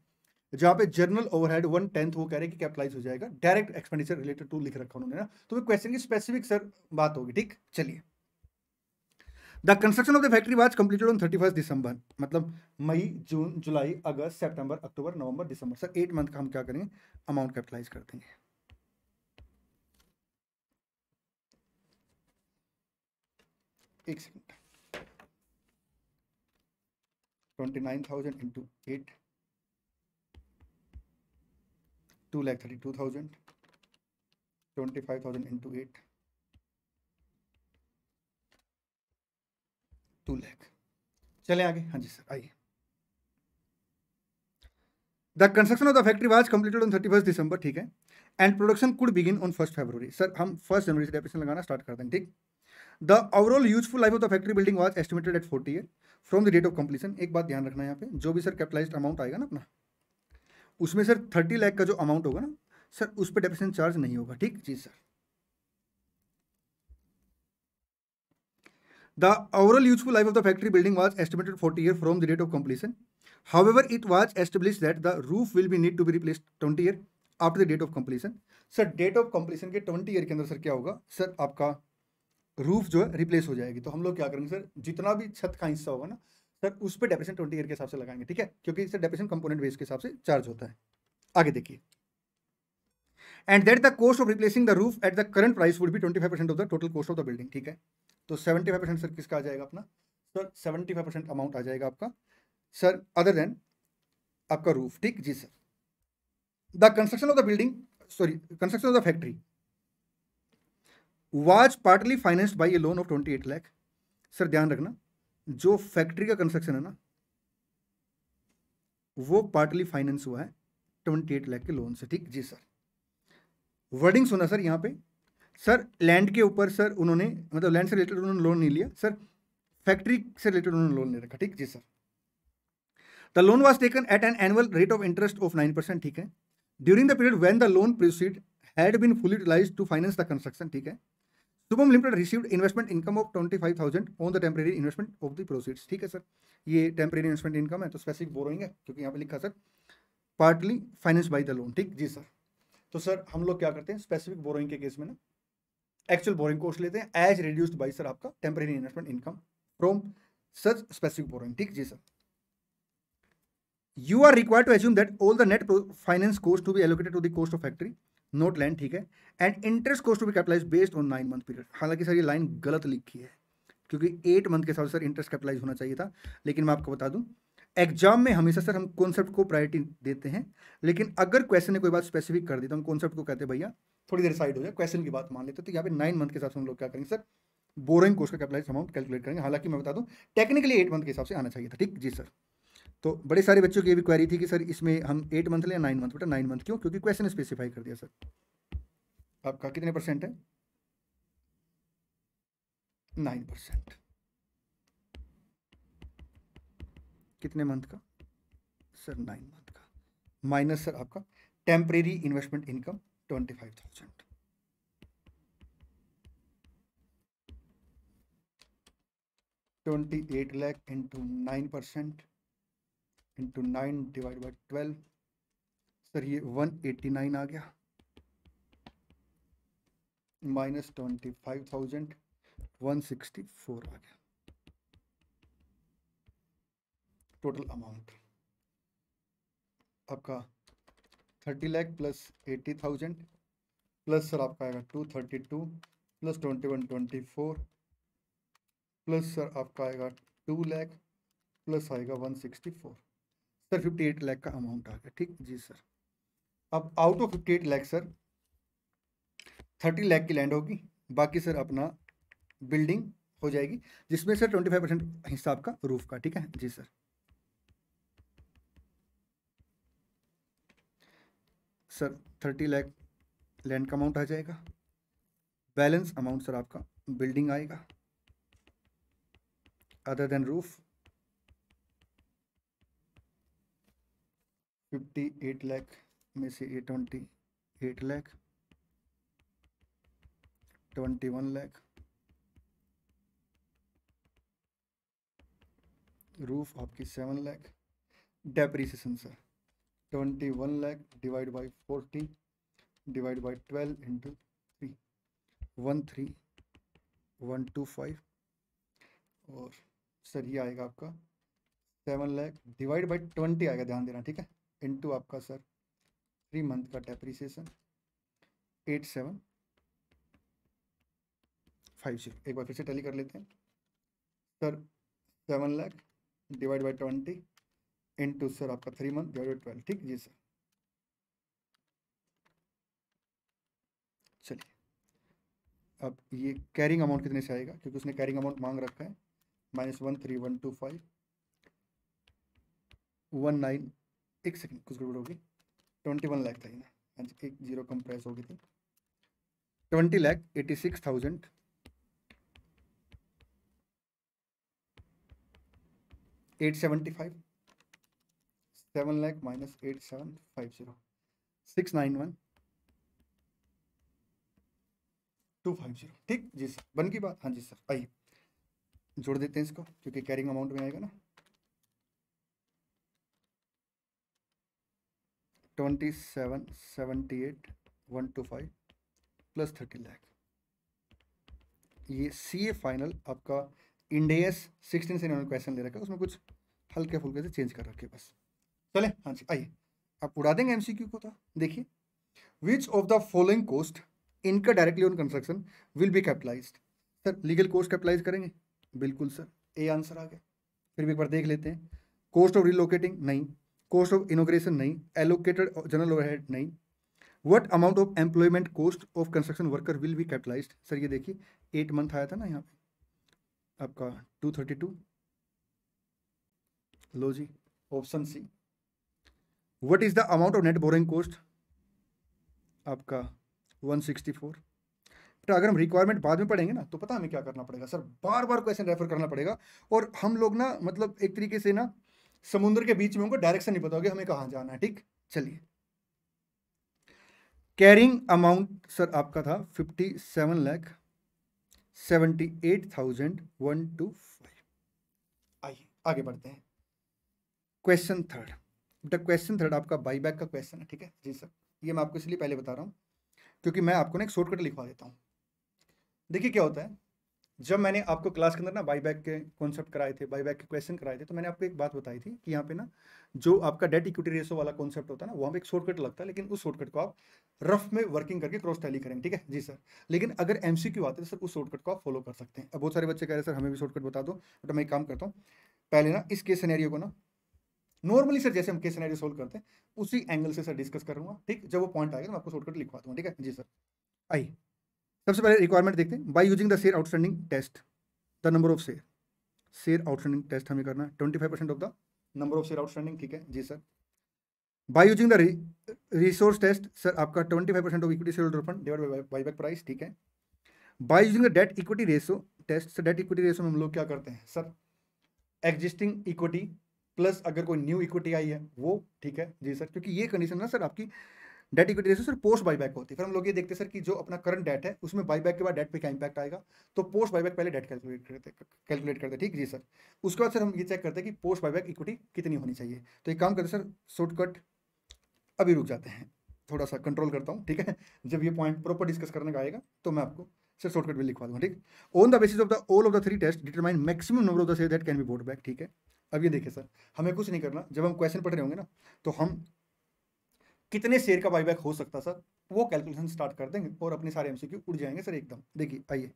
जहाँ पे जनरल ओवरहेड वन टेंथ वो कह रहे हैं कि कैपिटलाइज हो जाएगा डायरेक्ट एक्सपेंडिचर रिलेटेड टू लिख रखा उन्होंने ना तो वो क्वेश्चन की स्पेसिफिक सर बात होगी ठीक चलिए the construction of the factory was completed on thirty first December मतलब मई जून जुलाई अगस्त सेप्टेम्बर अक्टूबर नवंबर दिसंबर सर एट मंथ का हम क्या करेंगे अमाउंट कैपिटलाइज कर देंगे एक second twenty nine thousand into eight two lakh thirty two thousand twenty five thousand into eight two lakh चले आगे हाँ जी सर आइए the construction of the factory was completed on thirty first दिसंबर ठीक है and production could begin on first February sir हम first जनवरी से डेपेशन लगाना स्टार्ट कर दें ठीक the overall useful life of the factory building was estimated at forty year from the date of completion एक बात ध्यान रखना यहाँ पे जो भी सर कैपिटलाइज्ड अमाउंट आएगा ना अपना उसमें सर थर्टी लाख का जो अमाउंट होगा ना सर उस पर डेप्रेशन चार्ज नहीं होगा ठीक जी sir the overall useful life of the factory building was estimated forty year from the date of completion however it was establish that the roof will be need to be replace twenty year after the date of completion sir date of completion के twenty year के अंदर sir क्या होगा sir आपका roof जो है replace हो जाएगी तो हम लोग क्या करेंगे सर जितना भी छत का हिस्सा होगा ना सर उस पर डेप्रेशन ट्वेंटी ईयर के हिसाब से लगाएंगे ठीक है क्योंकि इससे डेप्रेशन कंपोनेंट बेस के हिसाब से चार्ज होता है आगे देखिए and that the cost of replacing the roof at the current price would भी twenty five percent of the total cost of the building ठीक है तो सेवेंटी फाइव परसेंट सर किसका आ जाएगा अपना sir seventy five percent amount आ जाएगा आपका सर अदर देन आपका रूफ ठीक जी sir the construction of the building sorry construction of the factory was partly financed by a loan of twenty eight lakh sir ध्यान रखना जो फैक्ट्री का कंस्ट्रक्शन है ना वो पार्टली फाइनेंस हुआ है ट्वेंटी एट लैख के लोन से ठीक जी सर वर्डिंग सुना सर यहाँ पे सर लैंड के ऊपर सर उन्होंने मतलब लैंड से रिलेटेड उन्होंने लोन नहीं लिया सर फैक्ट्री से रिलेटेड उन्होंने लोन नहीं रखा ठीक जी sir the loan was taken at an annual rate of interest of nine percent ठीक है during the period when the loan proceed had been fully utilise to finance the construction ठीक है Shubham limited receive investment income of twenty five thousand on the temporary investment of the proceeds ठीक है sir ये temporary investment income है तो specific borrowing है क्योंकि यहाँ पे लिखा sir partly finance by the loan ठीक जी सर तो सर हम लोग क्या करते हैं स्पेसिफिक बोरोइंग के केस में ना एक्चुअल बोरिंग कोस्ट लेते हैं एज रिड्यूस्ड बाई सर आपका temporary investment income from such specific borrowing ठीक जी sir you are require to assume that all the net finance cost to be allocated to the of factory not land ठीक है and interest cost to be capitalise based on nine month period हालांकि sir ये line गलत लिखी है क्योंकि eight month के हिसाब से सर इंटरेस्ट कैपिटलाइज होना चाहिए था लेकिन मैं आपको बता दूं एग्जाम में हमेशा सर हम कॉन्सेप्ट को प्रायोरिटी देते हैं लेकिन अगर क्वेश्चन ने कोई बात स्पेसिफिक कर दी तो हम कॉन्सेप्ट को कहते भैया थोड़ी देर साइड हो जाए क्वेश्चन की बात मान लेते तो यहाँ पे नाइन मंथ के हिसाब से हम लोग क्या करेंगे सर बोरिंग कोर्स का कैपिटलाइज अमाउंट कैलकुलेट करेंगे हालांकि मैं बता दूं टेक्निकली एट मंथ के हिसाब से आना चाहिए था ठीक जी सर तो बड़े सारे बच्चों की ये भी क्वेरी थी कि सर इसमें हम एट मंथ लें नाइन मंथ बेटा नाइन मंथ क्यों क्योंकि क्वेश्चन स्पेसिफाई कर दिया सर आपका कितने परसेंट है नाइन परसेंट कितने मंथ का सर नाइन मंथ का माइनस सर आपका temporary investment income twenty five thousand twenty eight lakh into nine percent into nine divide by twelve sir ये वन एटी नाइन आ गया minus twenty five thousand one sixty four आ गया total amount आपका thirty lakh plus eighty thousand plus sir आपका आएगा two thirty two plus twenty one twenty four plus sir आपका आएगा टू लैख प्लस आएगा one sixty four sir fifty eight lakh का amount आ गया ठीक जी सर अब out of fifty eight lakh sir thirty lakh की लैंड होगी बाकी सर अपना बिल्डिंग हो जाएगी जिसमें सर ट्वेंटी फाइव परसेंट हिस्सा आपका रूफ का ठीक है जी sir sir thirty lakh land का अमाउंट आ जाएगा बैलेंस अमाउंट सर आपका बिल्डिंग आएगा other than roof fifty eight lakh में से twenty eight lakh twenty one lakh roof आपकी seven lakh depreciation sir twenty one lakh divide by forty divide by twelve into three one three one two five और sir ये आएगा आपका seven lakh divide by twenty आएगा ध्यान देना ठीक है इनटू आपका सर थ्री मंथ का depreciation eight seven five six एक बार फिर से टैली कर लेते हैं sir seven lakh divide by twenty into sir आपका three month divide by twelve ठीक जी सर चलिए अब ये कैरिंग अमाउंट कितने से आएगा क्योंकि उसने कैरिंग अमाउंट मांग रखा है minus one three one two five one nine एक सेकंड कुछ गड़बड़ होगी ट्वेंटी वन लैख था ना जी एक जीरो कम प्राइस होगी थी twenty lakh eighty six thousand eight seventy five seven lakh minus eight seven five zero six nine one two five zero ठीक जी सर बन की बात हाँ जी सर आइए जोड़ देते हैं इसको क्योंकि कैरिंग अमाउंट में आएगा ना twenty seven seventy eight one two five plus thirty lakh ये सी ए फाइनल आपका इंडियस सिक्सटीन से इन्होंने क्वेश्चन ले रखा है उसमें कुछ हल्के फुल्के से चेंज कर रखे बस चले हाँ जी आइए आप उड़ा देंगे एमसीक्यू को तो देखिए which of the following cost incurred directly on construction will be capitalised sir legal cost capitalise करेंगे बिल्कुल सर ए आंसर आ गया फिर भी एक बार देख लेते हैं कोस्ट ऑफ रिलोकेटिंग नहीं कॉस्ट ऑफ इनोग्रेशन नहीं एलोकेटेड जनरल ओवरहेड नहीं what amount of employment cost of construction worker will be capitalise sir ये देखिए एट मंथ आया था ना यहाँ पे आपका टू थर्टी टू लो जी option C what is the amount of net borrowing cost आपका वन सिक्सटी फोर अगर हम रिक्वायरमेंट बाद में पढ़ेंगे ना तो पता हमें क्या करना पड़ेगा सर बार बार क्वेश्चन रेफर करना पड़ेगा और हम लोग ना मतलब एक तरीके से ना समुद्र के बीच में उनको डायरेक्शन नहीं पता होगा हमें कहाँ जाना है ठीक चलिए कैरिंग अमाउंट सर आपका था fifty seven lakh seventy eight thousand one two five आइए आगे बढ़ते हैं क्वेश्चन थर्ड बेटा क्वेश्चन थर्ड आपका बैक का क्वेश्चन है ठीक है जी सर ये मैं आपको इसलिए पहले बता रहा हूँ क्योंकि मैं आपको ना एक शॉर्टकट लिखवा देता हूँ देखिए क्या होता है जब मैंने आपको क्लास के अंदर ना बाईबैक के कॉन्सेप्ट कराए थे बाईबैक के क्वेश्चन कराए थे तो मैंने आपको एक बात बताई थी कि यहाँ पे ना जो आपका डेट इक्विटी रेशो वाला कॉन्सेप्ट होता है ना वहाँ पे एक शॉर्टकट लगता है लेकिन उस शॉर्टकट को आप रफ में वर्किंग करके क्रॉस टैली करेंगे ठीक है जी सर लेकिन अगर एम सी क्यू आते सर तो उस शॉर्टकट को आप फॉलो कर सकते हैं अब बहुत सारे बच्चे कह रहे हैं सर हमें भी शॉर्टकट बता दो बट मैं एक काम करता हूँ पहले ना इस केस को ना नॉर्मली सर जैसे हम केस सिनेरियो सोल्व करते हैं उसी एंगल से सर डिस्कस करूंगा ठीक जब वो पॉइंट आएगा तो मैं आपको शॉर्टकट लिखवा दूँगा ठीक है जी सर आइए सबसे पहले रिक्वायरमेंट देखते हैं by using the share outstanding test the number of share share outstanding test हमें करना है twenty five percent of the number of share outstanding ठीक है जी sir by using the resource test sir आपका twenty five percent of equity shareholder fund divide by by back price ठीक है by using the debt equity ratio test sir debt equity ratio में हम लोग क्या करते हैं sir existing equity plus अगर कोई न्यू इक्विटी आई है वो ठीक है जी सर क्योंकि ये कंडीशन ना सर आपकी debt equity ratio sir post buyback होती है फिर हम लोग ये देखते हैं सर कि जो अपना करंट डेट है उसमें बाईबैक के बाद डेट पे क्या इंपैक्ट आएगा तो पोस्ट बाईबैक पहले डेट कैलकुलेट करते कैलकुलेट करते ठीक जी सर उसके बाद सर हम ये चेक करते हैं कि पोस्ट बाईबैक इक्विटी कितनी होनी चाहिए तो एक काम करते सर शॉर्टकट अभी रुक जाते हैं थोड़ा सा कंट्रोल करता हूँ ठीक है जब ये पॉइंट प्रॉपर डिस्कस करने का आएगा तो मैं आपको सर शॉर्टकट भी लिखवा दूँगा ठीक on the basis of the all of the three test determine maximum number of the share that can be bought back ठीक है अब ये देखिए सर हमें कुछ नहीं करना जब हम क्वेश्चन पढ़ रहे होंगे ना तो हम कितने शेयर का बाईबैक हो सकता सर वो कैलकुलेशन स्टार्ट कर देंगे और अपने सारे एमसीक्यू उड़ जाएंगे सर एकदम देखिए आइए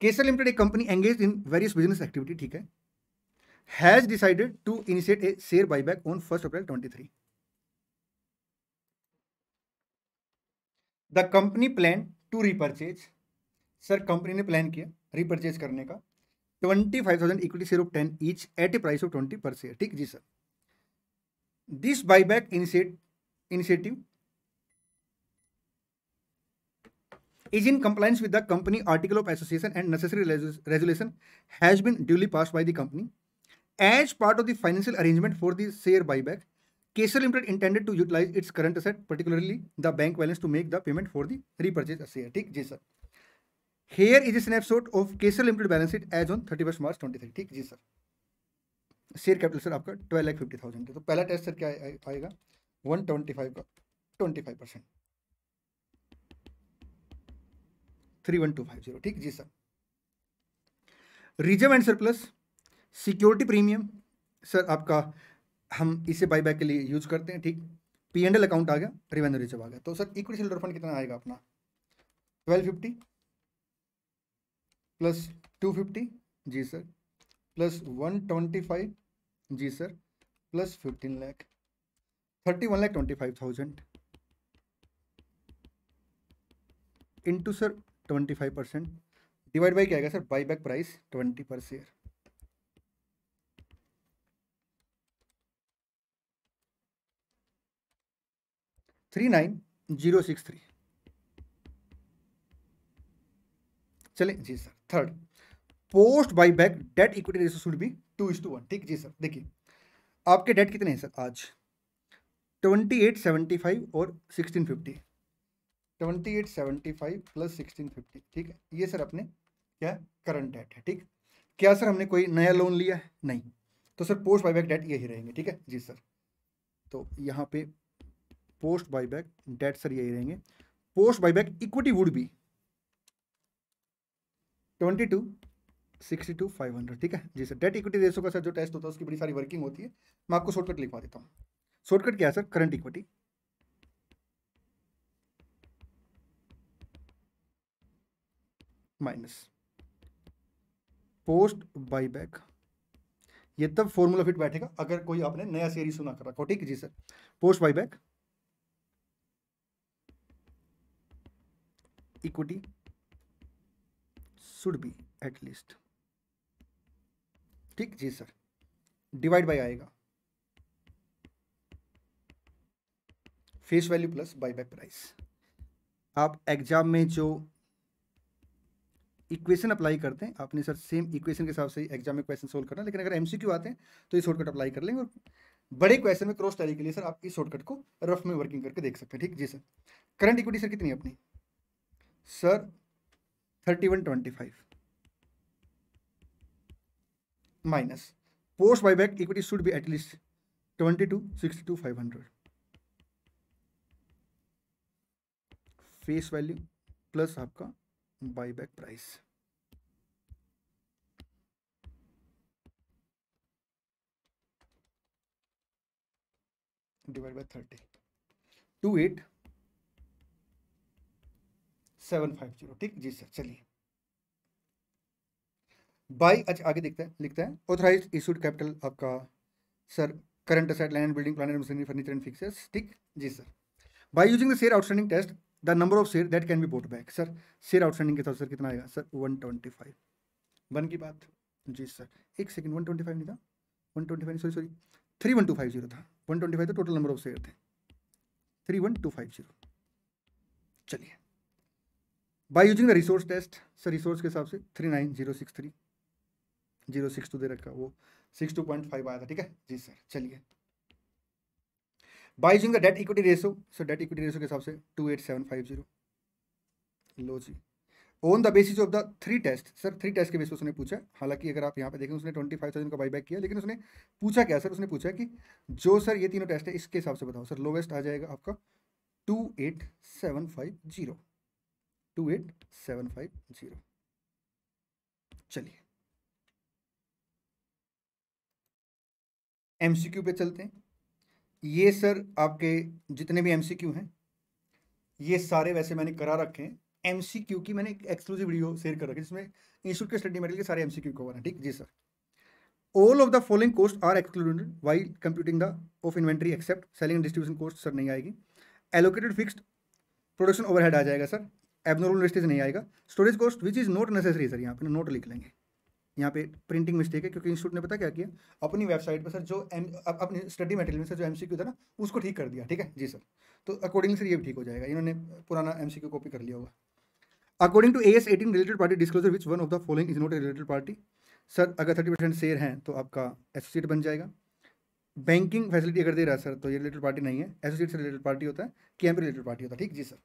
केसर लिमिटेड एक company engage in various business activity ठीक है has decided to initiate a share buyback on first April twenty three the company plan to repurchase sir company ने प्लान किया रिपर्चेज करने का twenty five thousand equity share of ten each at a price of twenty per share ठीक जी sir this buyback initiate, initiative is in compliance with the company article of association and necessary resolution has been duly passed by the company as part of the financial arrangement for the share buyback Kesar Limited intended to utilize its current asset, particularly the bank balance, to make the payment for the repurchase share. ठीक जी sir here is a snapshot of Kesar limited balance sheet as on thirty first March twenty three ठीक जी sir share capital sir आपका twelve lakh fifty thousand का तो पहला test sir क्या आएगा वन ट्वेंटी फाइव का twenty five percent three one two five zero ठीक जी sir reserve and surplus security premium sir आपका हम इसे बाई बैक के लिए यूज करते हैं ठीक पी एंड एल अकाउंट आ गया रिवेन्यू रिजर्व आ गया तो सर इक्विटी सिल्डर फंड कितना आएगा अपना twelve fifty plus two fifty जी sir plus one twenty five जी sir plus fifteen lakh thirty one lakh twenty five thousand into sir twenty five percent divide by क्या आएगा sir buy back price twenty per share three nine zero six three चले जी sir third post buy back debt equity ratio should be two is two one ठीक जी sir देखिए आपके date कितने हैं सर आज ट्वेंटी एट सेवेंटी फाइव और sixteen fifty twenty eight seventy five plus sixteen fifty ठीक है ये सर अपने क्या करंट डेट है ठीक क्या सर हमने कोई नया लोन लिया है नहीं तो सर पोस्ट बाईबैक डेट यही रहेंगे ठीक है जी सर तो यहाँ पे पोस्ट बाईबैक डेट सर यही रहेंगे पोस्ट बाईबैक इक्विटी वुड भी twenty two sixty two five hundred ठीक है जी सर डेट इक्विटी रेशो का सर जो टेस्ट होता है उसकी बड़ी सारी वर्किंग होती है मैं आपको शॉर्टकट लिखवा देता हूँ शॉर्टकट क्या है sir current equity minus post buyback ये तब फॉर्मूला फिट बैठेगा अगर कोई आपने नया सीरीज सुना कर रखा हो ठीक है जी sir post buyback equity should be at least ठीक जी सर डिवाइड बाय आएगा face value plus buy buy price आप एग्जाम में जो इक्वेशन अप्लाई करते हैं आपने सर सेम इक्वेशन के हिसाब से एग्जाम में क्वेश्चन सोल्व करना लेकिन अगर एमसीक्यू आते हैं तो ये शॉर्टकट अप्लाई कर लेंगे और बड़े क्वेश्चन में क्रॉस तैयारी के लिए सर आप इस शॉर्टकट को रफ में वर्किंग करके देख सकते हैं ठीक जी सर करंट इक्विटी सर कितनी है अपनी sir thirty one twenty five minus post buyback equity should be at least twenty two sixty two five hundred face value plus आपका buyback price divide by thirty two eight seven five zero ठीक जी sir चलिए by अच्छा आगे देखते हैं लिखते हैं ऑथराइज इशूड कैपिटल आपका sir current asset land building plant machinery furniture and fixtures ठीक जी sir by using the share outstanding test the number of share that can be bought back sir share outstanding के साथ sir कितना आएगा sir one twenty five one की बात जी sir एक सेकेंड वन ट्वेंटी फाइव नहीं था one twenty five sorry sorry three one two five zero था वन ट्वेंटी फाइव तो टोटल नंबर ऑफ शेयर थे three one two five zero चलिए by using the resource test sir resource के हिसाब से three nine zero six three zero six two दे रखा वो सिक्स टू पॉइंट फाइव आया था ठीक है जी सर चलिए बाई जून का debt equity ratio so debt equity ratio के हिसाब से two eight seven five zero लो जी on the basis of the three test sir three test के बेसिस उसने पूछा हालांकि अगर आप यहाँ पे देखें उसने ट्वेंटी फाइव थाउजेंड का बाईबैक किया लेकिन उसने पूछा क्या सर उसने पूछा कि जो सर ये तीनों टेस्ट है इसके हिसाब से बताओ सर लोवेस्ट आ जाएगा आपका two eight seven five zero two eight seven five zero चलिए एमसीक्यू पे चलते हैं ये सर आपके जितने भी एमसीक्यू हैं ये सारे वैसे मैंने करा रखे हैं एम सी क्यू की मैंने एक एक्सक्लूसिव वीडियो शेयर कर रखी है जिसमें इंस्टीट्यूट के स्टडी मटेरियल के सारे एम सी क्यू कवर हैं ठीक जी sir all of the following cost are excluded while computing the of inventory except selling and distribution cost sir नहीं आएगी एलोकेटेड फिक्सड प्रोडक्शन ओवरहेड आ जाएगा सर एबनॉर्मल वेस्टेज नहीं आएगा storage cost which is not necessary sir यहाँ पर note लिख लेंगे यहाँ पे प्रिंटिंग मिस्टेक है क्योंकि इंस्टीट्यूट ने पता क्या किया अपनी वेबसाइट पर सर जो एम अपने स्टडी मटेरियल में सर जो एम था ना उसको ठीक कर दिया ठीक है जी सर तो अकॉर्डिंग सर ये भी ठीक हो जाएगा इन्होंने पुराना एम कॉपी कर लिया होगा according to A S eighteen related party disclosure which one of the following is not a related party sir अगर थर्टी परसेंट शेयर हैं तो आपका एसोसिएट बन जाएगा बैंकिंग फैसिलिटी अगर दे रहा है सर तो ये रिलेटेड पार्टी नहीं है एसोसिएट से रिलेटेड पार्टी होता है कैम्प रिलेटेड पार्टी होता है ठीक जी sir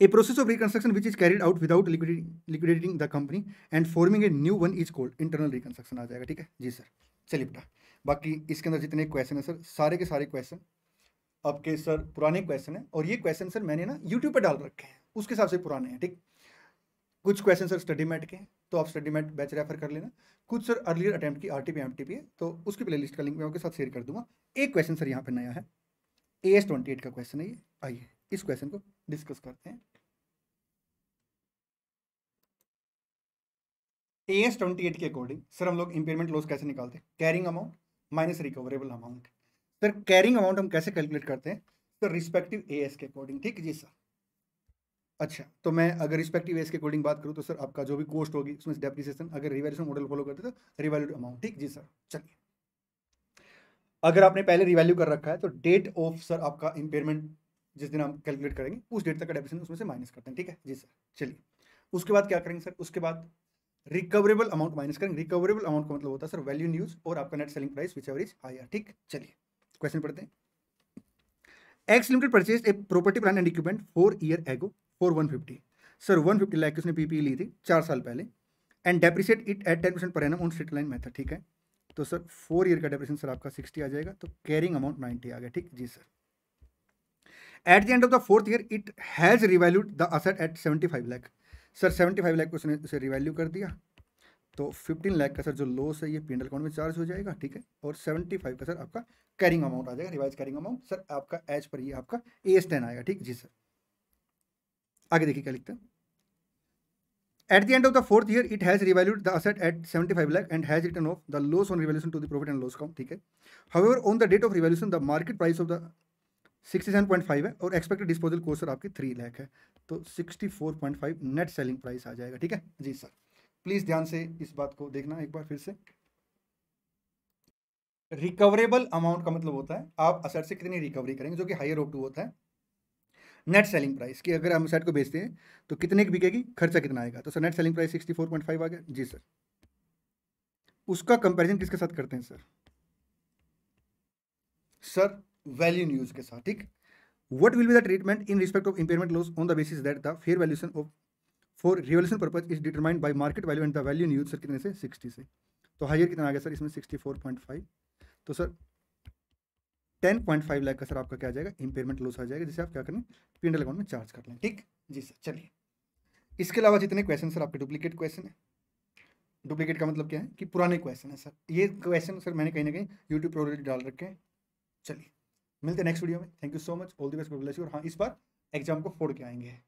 A process of reconstruction which is carried out without liquidating the company and forming a new one is called internal reconstruction आ जाएगा ठीक है जी सर चलिए बेटा बाकी इसके अंदर जितने क्वेश्चन है सर सारे के सारे क्वेश्चन आपके सर पुराने क्वेश्चन है और ये क्वेश्चन सर मैंने ना यूट्यूब पर डाल रखे हैं उसके हिसाब से पुराने हैं ठीक कुछ क्वेश्चन सर स्टडी मैट के तो आप स्टडी मैट बैच रेफर कर लेना कुछ सर अर्लियर अटैम्प्ट की R T P M T P है तो उसकी प्ले लिस्ट का लिंक मैं आपके साथ शेयर कर दूंगा एक क्वेश्चन सर यहाँ पर नया है ए एस ट्वेंटी एट का क्वेश्चन है ये आइए इस क्वेश्चन को डिस्कस करते हैं ए एस ट्वेंटी एट के अकॉर्डिंग सर हम लोग इंपेयरमेंट लॉस कैसे निकालते हैं carrying amount minus recoverable amount sir carrying amount हम कैसे कैलकुलेट करते हैं सर रिस्पेक्टिव ए एस के अकॉर्डिंग ठीक है जी सर अच्छा तो मैं अगर रिस्पेक्टिव एस के अकॉर्डिंग बात करूँ तो सर आपका जो भी कॉस्ट होगी उसमें डेप्रिसिएशन अगर रिवैल्यूशन मॉडल फॉलो करते तो रिवैल्यूड अमाउंट ठीक जी सर चलिए अगर आपने पहले रिवैल्यू कर रखा है तो डेट ऑफ सर आपका इंपेयरमेंट जिस दिन हम कैलकुलेट करेंगे उस डेट तक का डेप्रेशन उसमें से माइनस करते हैं ठीक है जी सर चलिए उसके बाद क्या करेंगे सर उसके बाद रिकवरेबल अमाउंट माइनस करेंगे रिकवरेबल अमाउंट का मतलब होता है सर वैल्यू न्यूज और आपका net selling price whichever is higher ठीक चलिए क्वेश्चन पढ़ते हैं X limited purchase a property plant and equipment four year ago four one fifty sir one fifty lakh उसने पीपी e ली थी चार साल पहले and depreciate it at ten percent per annum on straight line method ठीक है तो sir four year का डेप्रेशन सर आपका सिक्सटी आ जाएगा तो कैरिंग अमाउंट नाइन्टी आ गया ठीक जी sir at the end of the fourth year it has revalued the asset at seventy five lakh sir seventy five lakh उसने उसे रिवैल्यू कर दिया तो फिफ्टीन लैख का सर जो लॉस है ये पेंडल अकाउंट में चार्ज हो जाएगा ठीक है और सेवेंटी फाइव का सर आपका कैरिंग अमाउंट आ जाएगा रिवाइज कैरिंग अमाउंट सर आपका एज पर ये आपका ए एस टेन आएगा ठीक जी सर आगे देखिए क्या लिखते हैं at the end of the fourth year it has revalued the asset at seventy five lakh and has return of the loss on revaluation to the profit and loss account ठीक है however on the date of revaluation the market price of the sixty seven point five है और expected disposal cost sir आपकी three lakh है तो sixty four point five net selling price आ जाएगा ठीक है जी सर प्लीज़ ध्यान से इस बात को देखना एक बार फिर से रिकवरेबल अमाउंट का मतलब होता है आप असर से कितनी रिकवरी करेंगे जो कि हायर ऑफ टू होता है नेट सेलिंग प्राइस की अगर हम सेट को बेचते हैं तो कितने की बिकेगी खर्चा कितना आएगा तो sir net selling price sixty four point five आ गया जी सर उसका कंपेरिजन किसके साथ करते हैं सर सर वैल्यू न्यूज के साथ ठीक what will be the treatment in respect of impairment loss on the basis that the fair valuation of for revaluation purpose is determined by market value and the value in use sir कितने से sixty से तो higher कितना आ गया sir इसमें sixty four point five तो sir ten point five lakh का sir आपका क्या आ जाएगा इंपेयरमेंट लॉस आ जाएगा जिसे आप क्या करें पीएनएल अकाउंट में चार्ज कर लें ठीक जी सर चलिए इसके अलावा जितने क्वेश्चन सर आपके डुप्लीकेट क्वेश्चन है डुप्लीकेट का मतलब क्या है कि पुराने क्वेश्चन है सर ये क्वेश्चन सर मैंने कहीं ना कहीं यूट्यूब पर ऑलरेडी डाल रखे हैं चलिए मिलते हैं नेक्स्ट वीडियो में thank you so much all the best और हाँ इस बार एग्जाम को फोड़ के आएंगे